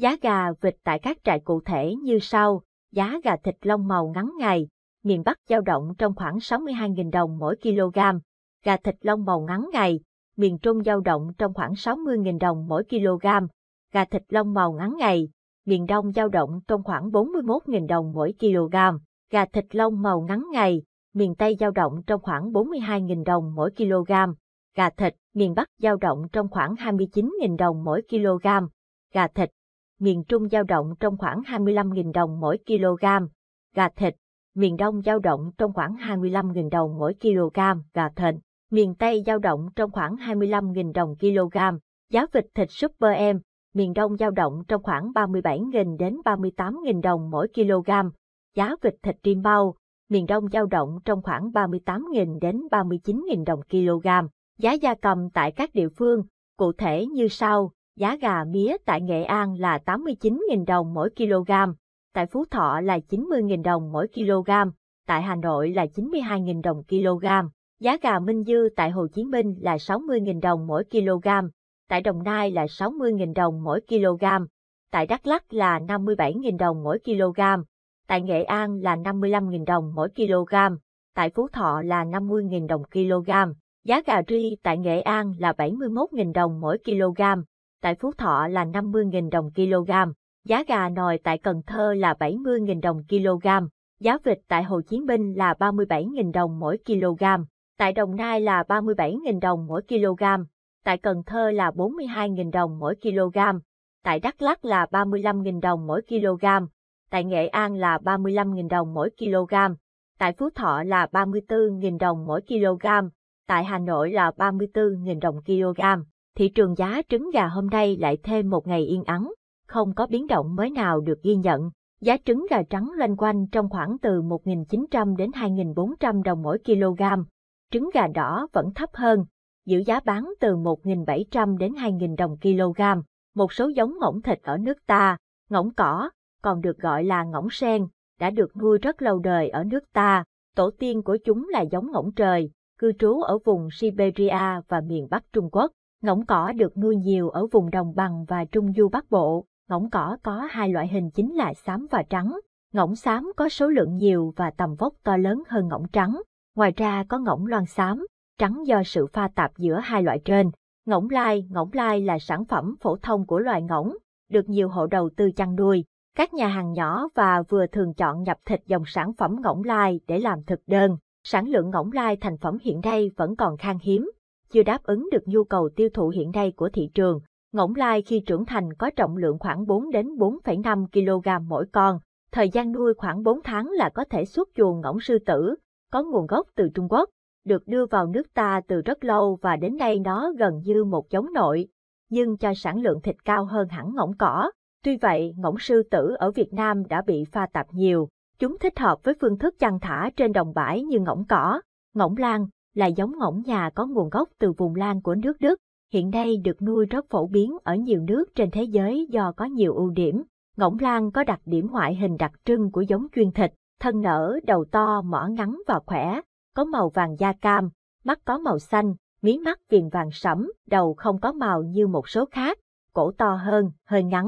Giá gà vịt tại các trại cụ thể như sau, giá gà thịt lông màu ngắn ngày, miền Bắc dao động trong khoảng 62.000 đồng mỗi kg, gà thịt lông màu ngắn ngày, miền Trung dao động trong khoảng 60.000 đồng mỗi kg, gà thịt lông màu ngắn ngày, miền Đông dao động trong khoảng 41.000 đồng mỗi kg, gà thịt lông màu ngắn ngày, miền Tây dao động trong khoảng 42.000 đồng mỗi kg, gà thịt miền Bắc dao động trong khoảng 29.000 đồng mỗi kg, gà thịt miền Trung giao động trong khoảng 25.000 đồng mỗi kg, gà thịt, miền Đông giao động trong khoảng 25.000 đồng mỗi kg gà thịt, miền Tây giao động trong khoảng 25.000 đồng kg, giá vịt thịt Super Em, miền Đông giao động trong khoảng 37.000 đến 38.000 đồng mỗi kg, giá vịt thịt rim bao, miền Đông giao động trong khoảng 38.000 đến 39.000 đồng kg, giá gia cầm tại các địa phương, cụ thể như sau. Giá gà mía tại Nghệ An là 89.000 đồng mỗi kg, tại Phú Thọ là 90.000 đồng mỗi kg, tại Hà Nội là 92.000 đồng kg. Giá gà Minh Dư tại Hồ Chí Minh là 60.000 đồng mỗi kg, tại Đồng Nai là 60.000 đồng mỗi kg, tại Đắk lắc là 57.000 đồng mỗi kg, tại Nghệ An là 55.000 đồng mỗi kg, tại Phú Thọ là 50.000 đồng kg. Giá gà ri tại Nghệ An là 71.000 đồng mỗi kg, tại Phú Thọ là 50.000 đồng kg, giá gà nồi tại Cần Thơ là 70.000 đồng kg, giá vịt tại Hồ Chí Minh là 37.000 đồng mỗi kg, tại Đồng Nai là 37.000 đồng mỗi kg, tại Cần Thơ là 42.000 đồng mỗi kg, tại Đắk Lắk là 35.000 đồng mỗi kg, tại Nghệ An là 35.000 đồng mỗi kg, tại Phú Thọ là 34.000 đồng mỗi kg, tại Hà Nội là 34.000 đồng kg thị trường giá trứng gà hôm nay lại thêm một ngày yên ắng, không có biến động mới nào được ghi nhận. Giá trứng gà trắng loanh quanh trong khoảng từ 1.900 đến 2.400 đồng mỗi kg. Trứng gà đỏ vẫn thấp hơn, giữ giá bán từ 1.700 đến 2.000 đồng kg. Một số giống ngỗng thịt ở nước ta, ngỗng cỏ, còn được gọi là ngỗng sen, đã được nuôi rất lâu đời ở nước ta. Tổ tiên của chúng là giống ngỗng trời, cư trú ở vùng Siberia và miền Bắc Trung Quốc. Ngỗng cỏ được nuôi nhiều ở vùng đồng bằng và trung du Bắc Bộ. Ngỗng cỏ có hai loại hình chính là xám và trắng. Ngỗng xám có số lượng nhiều và tầm vóc to lớn hơn ngỗng trắng. Ngoài ra có ngỗng loan xám, trắng do sự pha tạp giữa hai loại trên. Ngỗng lai, ngỗng lai là sản phẩm phổ thông của loài ngỗng, được nhiều hộ đầu tư chăn nuôi. Các nhà hàng nhỏ và vừa thường chọn nhập thịt dòng sản phẩm ngỗng lai để làm thực đơn. Sản lượng ngỗng lai thành phẩm hiện nay vẫn còn khan hiếm, chưa đáp ứng được nhu cầu tiêu thụ hiện nay của thị trường. Ngỗng lai khi trưởng thành có trọng lượng khoảng 4 đến 4,5 kg mỗi con, thời gian nuôi khoảng 4 tháng là có thể xuất chuồng ngỗng sư tử, có nguồn gốc từ Trung Quốc, được đưa vào nước ta từ rất lâu và đến nay nó gần như một giống nội, nhưng cho sản lượng thịt cao hơn hẳn ngỗng cỏ. Tuy vậy, ngỗng sư tử ở Việt Nam đã bị pha tạp nhiều, chúng thích hợp với phương thức chăn thả trên đồng bãi như ngỗng cỏ, ngỗng lan, là giống ngỗng nhà có nguồn gốc từ vùng Lan của nước Đức, hiện nay được nuôi rất phổ biến ở nhiều nước trên thế giới do có nhiều ưu điểm. Ngỗng Lan có đặc điểm ngoại hình đặc trưng của giống chuyên thịt, thân nở, đầu to, mỏ ngắn và khỏe, có màu vàng da cam, mắt có màu xanh, mí mắt viền vàng sẫm, đầu không có màu như một số khác, cổ to hơn, hơi ngắn,